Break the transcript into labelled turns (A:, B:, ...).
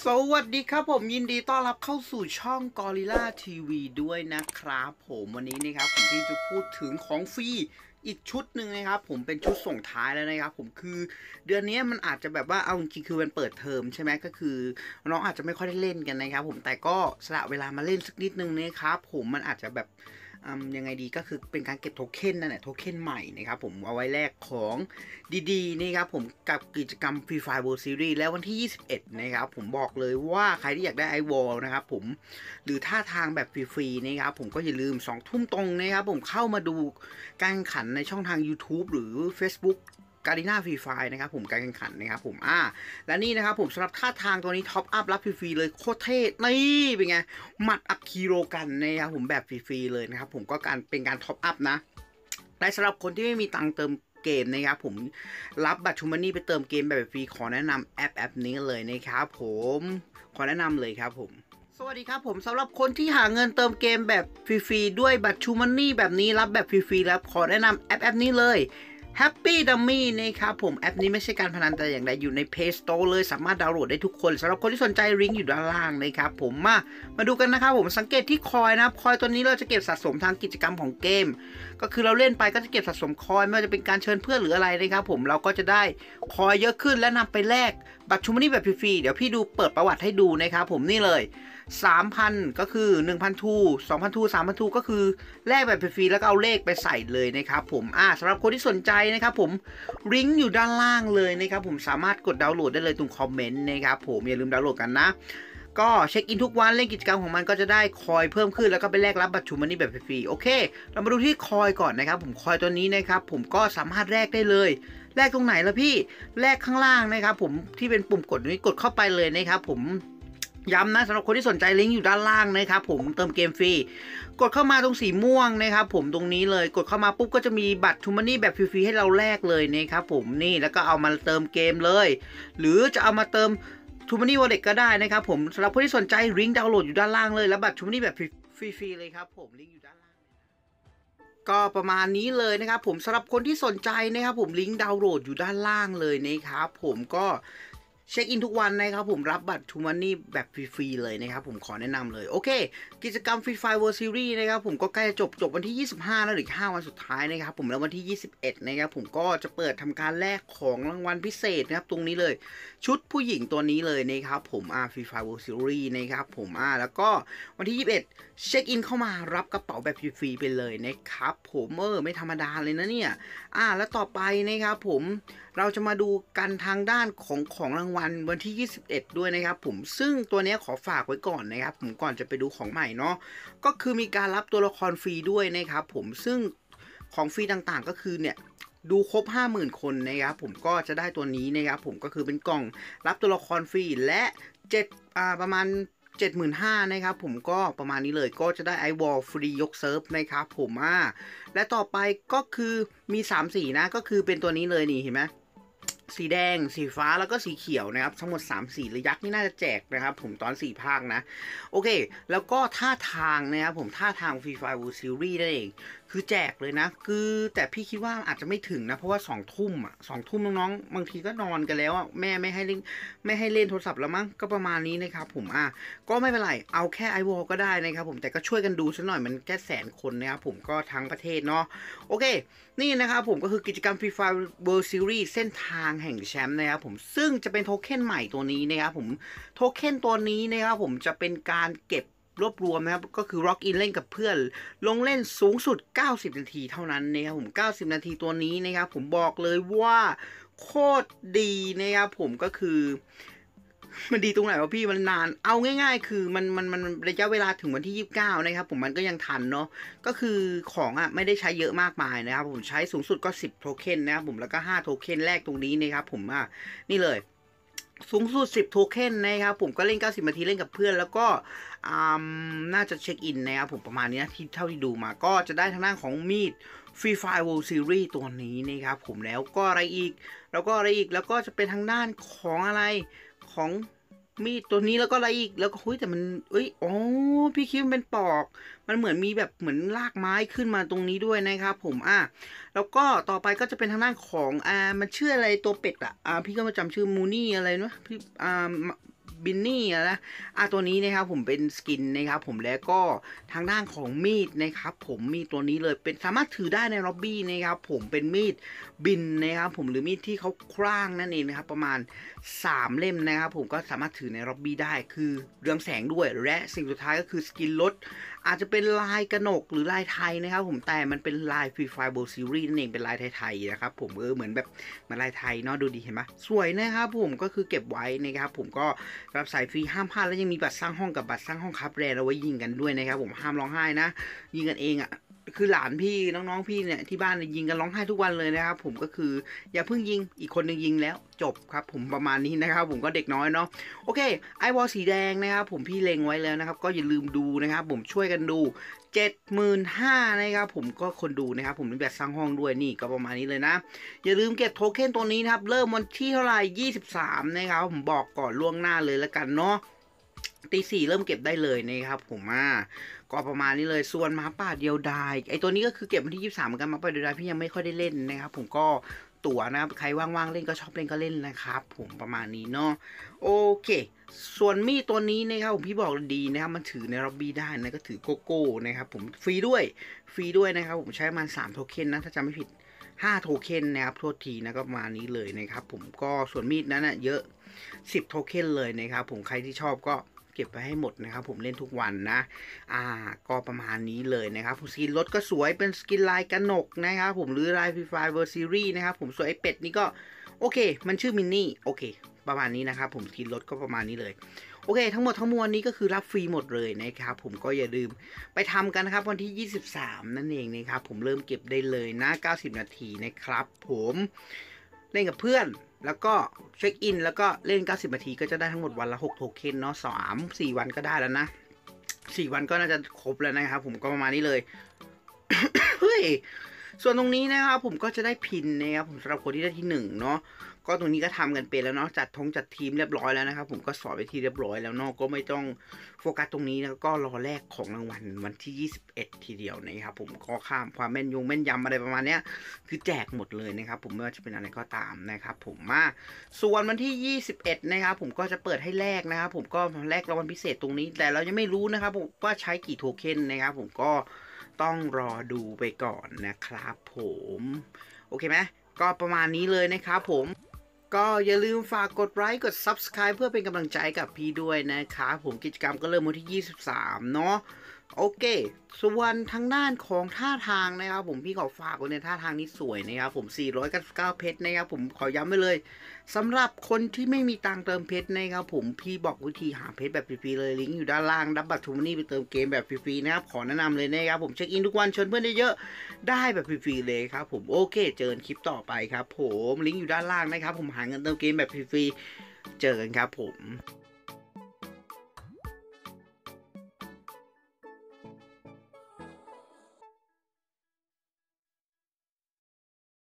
A: สวัสดีครับผมยินดี ต้อนรับเข้าสู่ช่องกอริล่าทีวีด้วยนะครับผมวันนี้นะครับผมที่จะพูดถึงของฟรีอีกชุดหนึ่งนะครับผมเป็นชุดส่งท้ายแล้วนะครับ ผมคือเดือนนี้มันอาจจะแบบว่าเอาจริงคือมันเปิดเทอมใช่ไหมก็คือน้องอาจจะไม่ค่อยได้เล่นกันนะครับผมแต่ก็สละเวลามาเล่นสักนิดนึงนะครับผมมันอาจจะแบบยังไงดีก็คือเป็นการเก็บโทเค็นนั่นแหละโทเค็นใหม่นะครับผมเอาไว้แลกของดีๆนี่ครับผมกับกิจกรรม Free Fire World Series แล้ววันที่ 21 นะครับผมบอกเลยว่าใครที่อยากได้ไอวอลนะครับผมหรือท่าทางแบบฟรีๆนะครับผมก็อย่าลืม 2 ทุ่มตรงนะครับผมเข้ามาดูการขันในช่องทาง YouTube หรือ Facebook การีน่าฟรีไฟนะครับผมการแข่งขันนะครับผมอ่าและนี่นะครับผมสำหรับท่าทางตัวนี้ท็อปอัพรับฟรีๆเลยโคตรเท่นี่เป็นไงมัดอักคีโรกันนะครับผมแบบฟรีๆเลยนะครับผมก็การเป็นการท็อปอัพนะและสำหรับคนที่ไม่มีตังเติมเกมนะครับผมรับบัตรชูมันี่ไปเติมเกมแบบฟรีขอแนะนำแอปแอปนี้เลยนะครับผมขอแนะนำเลยครับ ผม สวัสดีครับผมสำหรับคนที่หาเงินเติมเกมแบบฟรีๆด้วยบัตรชูมันนี่แบบนี้รับแบบฟรีๆแล้วขอแนะนำแอปแอปนี้เลย Happy Dummy นะครับผมแอปนี้ไม่ใช่การพนันแต่อย่างใดอยู่ใน Play Store เลยสามารถดาวน์โหลดได้ทุกคนสำหรับคนที่สนใจริงอยู่ด้านล่างนะครับผมมามาดูกันนะครับผมสังเกตที่คอยนะครับคอยตัวนี้เราจะเก็บสะสมทางกิจกรรมของเกม ก็คือเราเล่นไปก็จะเก็บสะสมคอยไม่ว่าจะเป็นการเชิญเพื่อนหรืออะไรนะครับผมเราก็จะได้คอยเยอะขึ้นและนำไปแลกบัตรชมนี้แบบฟรีเดี๋ยวพี่ดูเปิดประวัติให้ดูนะครับผมนี่เลย 3,000 ก็คือ 1,000ทู2,000ทู3,000ทูก็คือแลกแบบฟรีแล้วก็เอาเลขไปใส่เลยนะครับผมอ่าสำหรับคนที่สนใจนะครับผมลิงก์อยู่ด้านล่างเลยนะครับผมสามารถกดดาวน์โหลดได้เลยตรงคอมเมนต์นะครับผม อย่าลืมดาวน์โหลดกันนะก็เช็คอินทุกวันเล่นกิจกรรมของมันก็จะได้คอยเพิ่มขึ้นแล้วก็ไปแลกรับบัตรชุมันนี่แบบฟรีโอเคเรามาดูที่คอยก่อนนะครับผมคอยตัวนี้นะครับผมก็สามารถแลกได้เลยแลกตรงไหนละพี่แลกข้างล่างนะครับผมที่เป็นปุ่มกดนี้กดเข้าไปเลยนะครับผมย้ำนะสำหรับคนที่สนใจลิงก์อยู่ด้านล่างนะครับผมเติมเกมฟรีกดเข้ามาตรงสีม่วงนะครับผมตรงนี้เลยกดเข้ามาปุ๊บก็จะมีบัตรทูมานี่แบบฟรีๆให้เราแลกเลยนะครับผมนี่แล้วก็เอามาเติมเกมเลย หรือจะเอามาเติมทูมานี่วอลเล็ตก็ได้นะครับผมสำหรับผู้ที่สนใจลิงก์ดาวน์โหลดอยู่ด้านล่างเลย และบัตรทูมานี่แบบฟรีๆเลยครับผมลิงก์อยู่ด้านล่างก็ประมาณนี้เลยนะครับผมสำหรับคนที่สนใจนะครับผมลิงก์ดาวน์โหลดอยู่ด้านล่างเลยนะครับผมก็เช็คอินทุกวันนะครับผมรับบัตรทูมันนี่แบบฟรีๆเลยนะครับผมขอแนะนำเลยโอเค กิจกรรมฟรีไฟเวอร์ซีรีส์นะครับผมก็ใกล้จะจบจบวันที่ 25แล้วหรือ 5 วันสุดท้ายนะครับผมแล้ววันที่ 21นะครับผมก็จะเปิดทำการแลกของรางวัลพิเศษนะครับตรงนี้เลยชุดผู้หญิงตัวนี้เลยนะครับผมอาฟรีไฟเวอร์ซีรีส์นะครับผมอาแล้วก็วันที่ 21เช็คอินเข้ามา รับกระเป๋าแบบฟรีๆไปเลยนะครับผมเออไม่ธรรมดาเลยนะเนี่ยอ่า แล้วต่อไปนะครับผมเราจะมาดูกันทางด้านของของรางวัลวันที่ 21 ด้วยนะครับผม ซึ่งตัวนี้ขอฝากไว้ก่อนนะครับผมก่อนจะไปดูของใหม่เนาะ ก็คือมีการรับตัวละครฟรีด้วยนะครับผม ซึ่งของฟรีต่างๆ ก็คือเนี่ยดูครบ 50,000 คนนะครับผมก็จะได้ตัวนี้นะครับผมก็คือเป็นกล่องรับตัวละครฟรี และ7อ่าประมาณ75,000นะครับผมก็ประมาณนี้เลยก็จะได้ไอวอลฟรียกเซิร์ฟนะครับผมอ่า และต่อไปก็คือมี3สีนะก็คือเป็นตัวนี้เลยนี่เห็นไหมสีแดง สีฟ้า แล้วก็สีเขียวนะครับ ทั้งหมด3สีระยักษ์นี่น่าจะแจกนะครับผมตอน 4 ภาคนะ โอเค แล้วก็ท่าทางนะครับผมท่าทางฟรีไฟวูซีรีส์นั่นเองคือแจกเลยนะคือแต่พี่คิดว่าอาจจะไม่ถึงนะ เพราะว่าสองทุ่มอ่ะสองทุ่มน้องๆบางทีก็นอนกันแล้วอ่ะ แม่ไม่ให้เล่นไม่ให้เล่นโทรศัพท์แล้วมั้ง ก็ประมาณนี้นะครับผม อ่ะ ก็ไม่เป็นไร เอาแค่ไอวอลก็ได้นะครับผมแต่ก็ช่วยกันดูซะหน่อยมันแค่แสนคนนะครับผมก็ทั้งประเทศเนาะโอเคนี่นะครับผมก็คือกิจกรรมฟรีไฟล์เวิร์์ซีรีส์เส้นทางแห่งแชมป์นะครับผมซึ่งจะเป็นโทเค็นใหม่ตัวนี้นะครับผมโทเค็นตัวนี้นะครับผมจะเป็นการเก็บรวบรวมนะครับก็คือ r ็อกอินเล่นกับเพื่อนลงเล่นสูงสุด90นาทีเท่านั้นนะครับผม 90 นาทีตัวนี้นะครับผมบอกเลยว่าโคตรดีนะครับผมก็คือมันดีตรงไหนวะพี่มันนาน เอาง่าย ๆ คือมันมันมันระยะเวลาถึงวันที่ 29นะครับผมมันก็ยังทันเนาะก็คือของอ่ะไม่ได้ใช้เยอะมากมายนะครับผมใช้สูงสุดก็10โทเค็นนะครับผมแล้วก็ 5 โทเค็นแรกตรงนี้นะครับผมอ่ะนี่เลยสูงสุด10 โทเค็นนะครับผมก็เล่น 90นาทีเล่นกับเพื่อน แล้วก็น่าจะเช็คอินนะครับผมประมาณนี้ที่เท่าที่ดูมาก็จะได้ทางด้านของมีดฟรีไฟล์ World Series ตัวนี้นะครับผมแล้วก็อะไรอีก แล้วก็อะไรอีกแล้วก็จะเป็นทางด้านของอะไรของมีดตัวนี้แล้วก็อะไรอีกแล้วก็เฮ้ยแต่มันเอ้ยอ๋อพี่คิดมันเป็นปอก มันเหมือนมีแบบเหมือนรากไม้ขึ้นมาตรงนี้ด้วยนะครับผมอ่ะแล้วก็ต่อไปก็จะเป็นทางด้านของ อ่า มันชื่ออะไรตัวเป็ดอ่ะ อ่าพี่ก็มาจำชื่อมูนี่อะไรเนาะพี่อ่าบินนี่นะอ่ะตัวนี้นะครับผมเป็นสกินนะครับผมแล้วก็ทางด้านของมีดนะครับผมมีตัวนี้เลยเป็นสามารถถือได้ในล็อบบี้นะครับผมเป็นมีดบินนะครับผมหรือมีดที่เขาคร่างนั่นเองนะครับประมาณ 3 เล่มนะครับ ผมก็สามารถถือในล็อบบี้ได้คือเรืองแสงด้วยและสิ่งสุดท้ายก็คือสกินลดอาจจะเป็นลายกระหนกหรือลายไทยนะครับผมแต่มันเป็นลายฟรีไฟโบซีรีส์นั่นเองเป็นลายไทยๆนะครับผมเออเหมือนแบบมาลายไทยเนาะดูดีเห็นไหมสวยนะครับผมก็คือเก็บไว้นะครับผมก็รับสายฟรีห้ามพลาดและยังมีบัตรสร้างห้องกับบัตรสร้างห้องครับแรเอาไว้ยิงกันด้วยนะครับผมห้ามร้องไห้นะ ยิงกันเองอะ่ะคือหลานพี่น้องๆพี่เนี่ยที่บ้านยิงกันร้องไห้ทุกวันเลยนะครับผมก็คืออย่าเพิ่งยิงอีกคนนึงยิงแล้วจบครับ ผมประมาณนี้นะครับ ผมก็เด็กน้อยเนาะโอเคไอวอลสีแดงนะครับผมพี่เล็งไว้แล้วนะครับก็อย่าลืมดูนะครับ ผมช่วยกันดู75,000นะครับผมก็คนดูนะครับผมเป็นแบบสร้างห้องด้วยนี่ก็ประมาณนี้เลยนะอย่าลืมเก็บโทเค็นตัวนี้นะครับเริ่มวันที่เท่าไหร่23 นะครับ ผมบอกก่อนล่วงหน้าเลยแล้วกันเนาะตีสี่เริ่มเก็บได้เลยนะครับผมอ่าก็ประมาณนี้เลย ส่วนหมาป่าเดียวดายไอตัวนี้ก็คือเก็บวันที่ยี่สามกันมาป่าเดียวดายพี่ยังไม่ค่อยได้เล่นนะครับ ผมก็ตั๋วนะครับ ใครว่างๆเล่นก็ชอบเล่นก็เล่นนะครับ ผมประมาณนี้เนาะโอเค ส่วนมีตัวนี้นะครับผมพี่บอกดีนะครับ มันถือในร็อบบี้ได้นะ ก็ถือโกโก้นะครับผมฟรีด้วยฟรีด้วยนะครับ ผมใช้มันสามโทเค็นนะถ้าจำไม่ผิด 5โทเค็นนะครับโทษทีนะก็มานี้เลยนะครับผมก็ส่วนมีดนั้นนะเยอะ10โทเค็นเลยนะครับ ผมใครที่ชอบก็เก็บไปให้หมดนะครับผมเล่นทุกวันนะ อ่า ก็ประมาณนี้เลยนะครับผมสกินรถก็สวยเป็นสกินลายกระหนกนะครับผมหรือลายฟิฟายเวอร์ซีรีส์นะครับผมส่วนไอเป็ดนี่ก็โอเค มันชื่อมินนี่โอเคประมาณนี้นะครับผมสกินรถก็ประมาณนี้เลยโอเคทั้งหมดทั้งมวลนี้ก็คือรับฟรีหมดเลยนะครับผมก็อย่าลืมไปทำกันนะครับวันที่ 23 นั่นเองนะครับผมเริ่มเก็บได้เลยนะ 90 นาทีนะครับผมเล่นกับเพื่อนแล้วก็เช็คอินแล้วก็เล่น 90 นาที ก็จะได้ทั้งหมดวันละ 6 โทเค็นเนาะสามสี่วันก็ได้แล้วนะสี่วันก็น่าจะครบแล้วนะครับผมก็ประมาณนี้เลย เฮ้ย ส่วนตรงนี้นะครับผมก็จะได้พินนะครับผมสำหรับคนที่ได้ที่หนึ่งเนาะก็ตรงนี้ก็ทำกันเป็นแล้วเนาะจัดทงจัดทีมเรียบร้อยแล้วนะครับ ผมก็สอนไปที่เรียบร้อยแล้วเนาะก็ไม่ต้องโฟกัสตรงนี้แล้วก็รอแลกของรางวัลวันที่ 21 ทีเดียวนะครับผมก็ข้ามความแม่นยงแม่นยำอะไรประมาณเนี้ยคือแจกหมดเลยนะครับผมไม่ว่าจะเป็นอะไรก็ตามนะครับ ผมมาส่วนวันที่ 21 นะครับ ผมก็จะเปิดให้แลกนะครับ ผมก็แลกรางวัลพิเศษตรงนี้แต่เรายังไม่รู้นะครับผมว่าใช้กี่โทเค็นนะครับผมก็ต้องรอดูไปก่อนนะครับ ผมโอเคไหมก็ประมาณนี้เลยนะครับผมก็อย่าลืมฝากกดไลค์กด Subscribe เพื่อเป็นกำลังใจกับพี่ด้วยนะคะ ผมกิจกรรมก็เริ่มวันที่ 23 เนาะโอเค ส่วนทางด้านของท่าทางนะครับผมพี่ขอฝากไว้ในท่าทางนี้สวยนะครับผม499เพชรนะครับผม ขอย้ำไว้เลย สำหรับคนที่ไม่มีตังเติมเพชรนะครับผม พี่บอกวิธีหาเพชรแบบฟรีๆเลยลิงก์อยู่ด้านล่างรับบัตรทูมานี่ไปเติมเกมแบบฟรีๆนะครับ ขอแนะนำเลยนะครับผม เช็คอินทุกวันชวนเพื่อนได้เยอะได้แบบฟรีๆเลยครับผม โอเค เจอกันคลิปต่อไปครับผม ลิงก์อยู่ด้านล่างนะครับผม หาเงินเติมเกมแบบฟรีๆเจอกันครับผม